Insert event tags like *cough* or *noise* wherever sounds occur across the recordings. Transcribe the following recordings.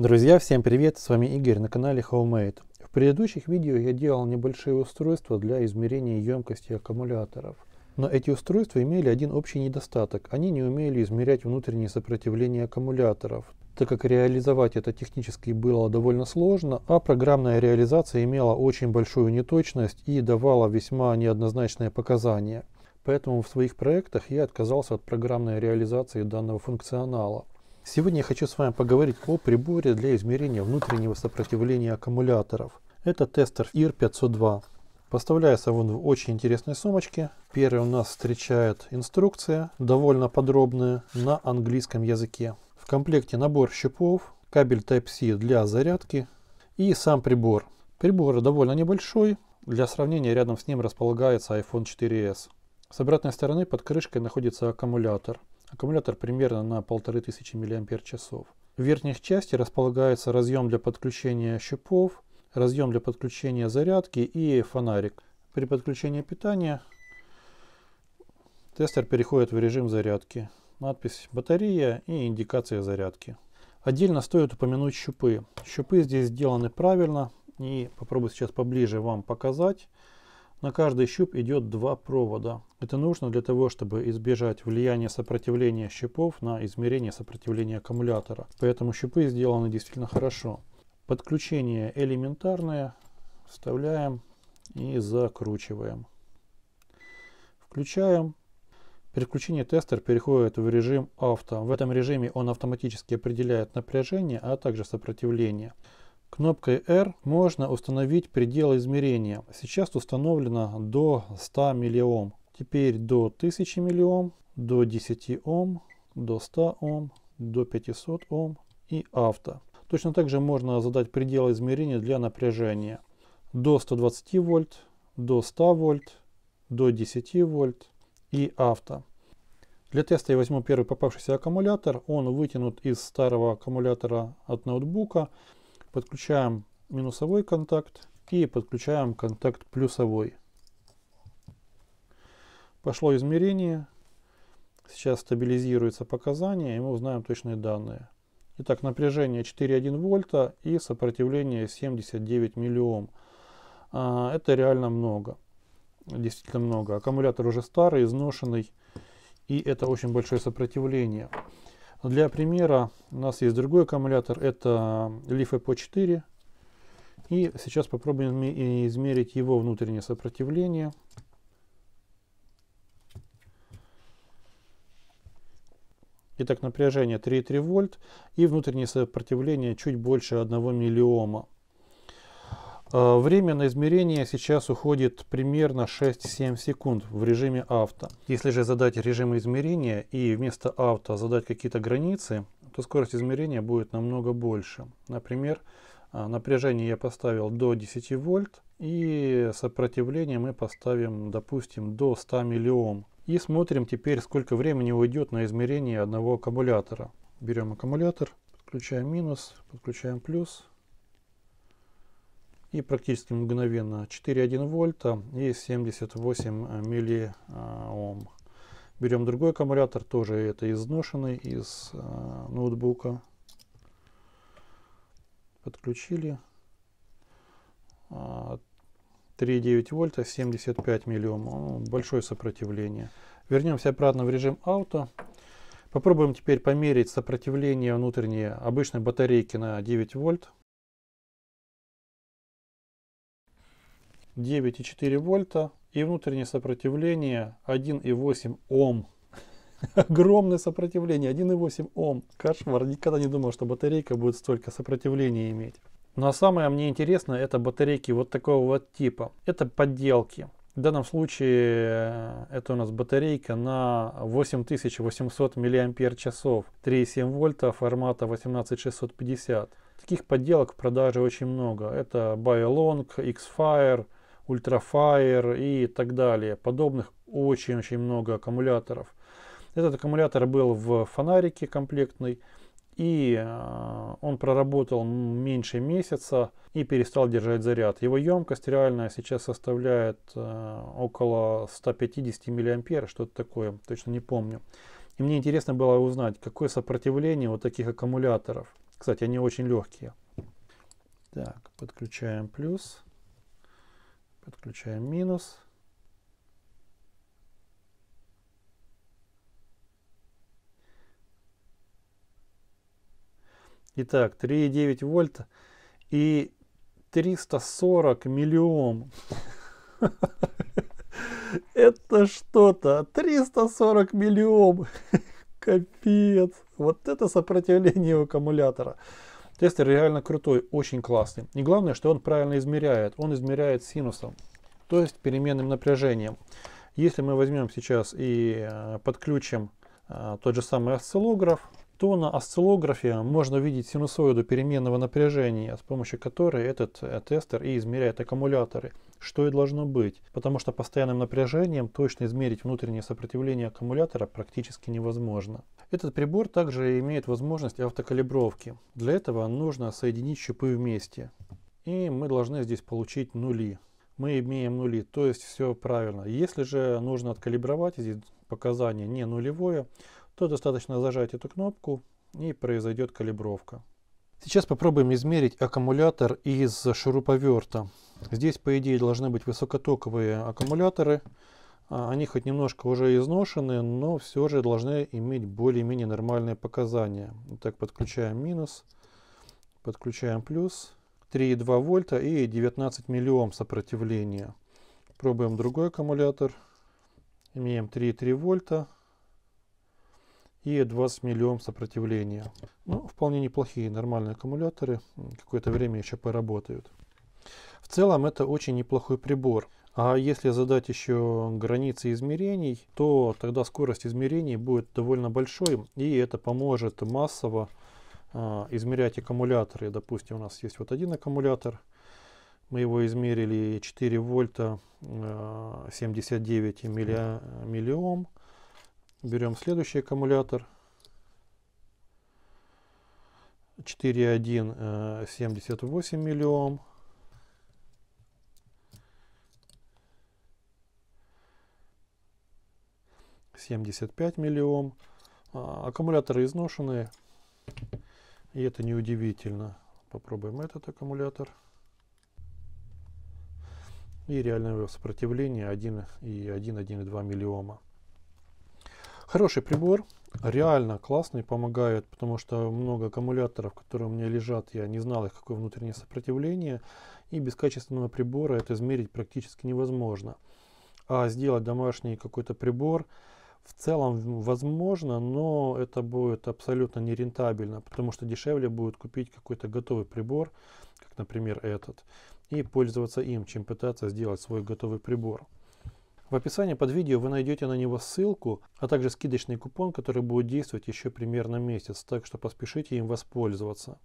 Друзья, всем привет! С вами Игорь на канале Homemade. В предыдущих видео я делал небольшие устройства для измерения емкости аккумуляторов. Но эти устройства имели один общий недостаток. Они не умели измерять внутреннее сопротивление аккумуляторов, так как реализовать это технически было довольно сложно, а программная реализация имела очень большую неточность и давала весьма неоднозначные показания. Поэтому в своих проектах я отказался от программной реализации данного функционала. Сегодня я хочу с вами поговорить о приборе для измерения внутреннего сопротивления аккумуляторов. Это тестер IR502. Поставляется он в очень интересной сумочке. Первый у нас встречает инструкция, довольно подробная, на английском языке. В комплекте набор щипов, кабель Type-C для зарядки и сам прибор. Прибор довольно небольшой. Для сравнения рядом с ним располагается iPhone 4s. С обратной стороны под крышкой находится аккумулятор. Аккумулятор примерно на 1500 мАч. В верхних части располагается разъем для подключения щупов, разъем для подключения зарядки и фонарик. При подключении питания тестер переходит в режим зарядки. Надпись «Батарея» и индикация зарядки. Отдельно стоит упомянуть щупы. Щупы здесь сделаны правильно и попробую сейчас поближе вам показать. На каждый щуп идет два провода. Это нужно для того, чтобы избежать влияния сопротивления щупов на измерение сопротивления аккумулятора. Поэтому щупы сделаны действительно хорошо. Подключение элементарное. Вставляем и закручиваем. Включаем. При включении тестер переходит в режим авто. В этом режиме он автоматически определяет напряжение, а также сопротивление. Кнопкой R можно установить предел измерения. Сейчас установлено до 100 миллиом. Теперь до 1000 миллиом, до 10 Ом, до 100 Ом, до 500 Ом и авто. Точно так же можно задать предел измерения для напряжения. До 120 вольт, до 100 вольт, до 10 вольт и авто. Для теста я возьму первый попавшийся аккумулятор. Он вытянут из старого аккумулятора от ноутбука. Подключаем минусовой контакт и подключаем контакт плюсовой. Пошло измерение. Сейчас стабилизируются показания, и мы узнаем точные данные. Итак, напряжение 4,1 вольта и сопротивление 79 миллиом. А, это реально много. Действительно много. Аккумулятор уже старый, изношенный. И это очень большое сопротивление. Для примера у нас есть другой аккумулятор, это LiFePO4. И сейчас попробуем измерить его внутреннее сопротивление. Итак, напряжение 3,3 вольт и внутреннее сопротивление чуть больше 1 миллиома. Э, время на измерение сейчас уходит примерно 6-7 секунд в режиме авто. Если же задать режим измерения и вместо авто задать какие-то границы, то скорость измерения будет намного больше. Например, э, напряжение я поставил до 10 вольт и сопротивление мы поставим, допустим, до 100 миллиом. И смотрим теперь, сколько времени уйдет на измерение одного аккумулятора. Берем аккумулятор, подключаем минус, подключаем плюс, и практически мгновенно 4,1 вольта и 78 э, э, миллиом. Э, Берем другой аккумулятор, тоже это изношенный из э, ноутбука. Подключили. 3,9 вольта, 75 миллиом. Большое сопротивление. Вернемся обратно в режим ауто. Попробуем теперь померить сопротивление внутренней обычной батарейки на 9 вольт. 9,4 вольта и внутреннее сопротивление 1,8 Ом. *laughs* Огромное сопротивление, 1,8 Ом. Кошмар, никогда не думал, что батарейка будет столько сопротивления иметь. Но самое мне интересное это батарейки вот такого вот типа. Это подделки. В данном случае э, это у нас батарейка на 8800 мАч, 3,7 вольта формата 18650. Таких подделок в продаже очень много. Это BioLong, X-Fire, Ультрафайр и так далее. Подобных очень-очень много аккумуляторов. Этот аккумулятор был в фонарике комплектный. И э, он проработал меньше месяца и перестал держать заряд. Его емкость реальная сейчас составляет э, около 150 мА, что-то такое, точно не помню. И мне интересно было узнать, какое сопротивление вот таких аккумуляторов. Кстати, они очень легкие. Так, подключаем плюс. Подключаем минус. Итак, 3,9 вольта и 340 миллиом. *laughs* Это что-то. 340 миллиом. *laughs* Капец. Вот это сопротивление у аккумулятора. Тестер реально крутой, очень классный. И главное, что он правильно измеряет. Он измеряет синусом, то есть переменным напряжением. Если мы возьмем сейчас и э, подключим э, тот же самый осциллограф, то на осциллографе можно видеть синусоиду переменного напряжения, с помощью которой этот э, тестер и измеряет аккумуляторы, что и должно быть, потому что постоянным напряжением точно измерить внутреннее сопротивление аккумулятора практически невозможно. Этот прибор также имеет возможность автокалибровки. Для этого нужно соединить щупы вместе. И мы должны здесь получить нули. Мы имеем нули, то есть все правильно. Если же нужно откалибровать, здесь показание не нулевое, то достаточно зажать эту кнопку и произойдет калибровка. Сейчас попробуем измерить аккумулятор из шуруповерта. Здесь, по идее, должны быть высокотоковые аккумуляторы. А, они хоть немножко уже изношены, но все же должны иметь более-менее нормальные показания. Так подключаем минус, подключаем плюс, 3,2 вольта и 19 миллиом сопротивления. Пробуем другой аккумулятор. Имеем 3,3 вольта, и 20 миллиом сопротивления. Ну, вполне неплохие, нормальные аккумуляторы, какое-то время еще поработают. В целом это очень неплохой прибор. А если задать еще границы измерений, то тогда скорость измерений будет довольно большой, и это поможет массово э, измерять аккумуляторы. Допустим, у нас есть вот один аккумулятор, мы его измерили 4 вольта э, а, 79 миллиом. Берем следующий аккумулятор. 4.1 78 э, миллиом. Семьдесят пять миллиом. А, аккумуляторы изношенные. И это неудивительно. Попробуем этот аккумулятор. И реальное сопротивление и 1,1-1,2 миллиома. Хороший прибор, реально классный, помогает, потому что много аккумуляторов, которые у меня лежат, я не знал их, какое внутреннее сопротивление, и без качественного прибора это измерить практически невозможно. А сделать домашний какой-то прибор в целом возможно, но это будет абсолютно нерентабельно, потому что дешевле будет купить какой-то готовый прибор, как, например, этот, и пользоваться им, чем пытаться сделать свой готовый прибор. В описании под видео вы найдете на него ссылку, а также скидочный купон, который будет действовать еще примерно месяц, так что поспешите им воспользоваться.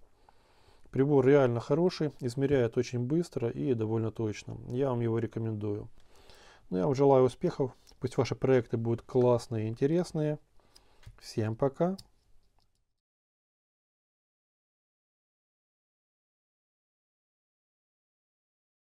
Прибор реально хороший, измеряет очень быстро и довольно точно. Я вам его рекомендую. Ну, я вам желаю успехов. Пусть ваши проекты будут классные и интересные. Всем пока.